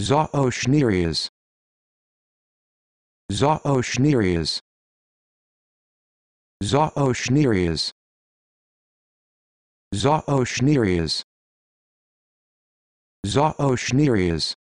Zooschnerias. Zooschnerias. Zooschnerias. Zooschnerias. Zooschnerias.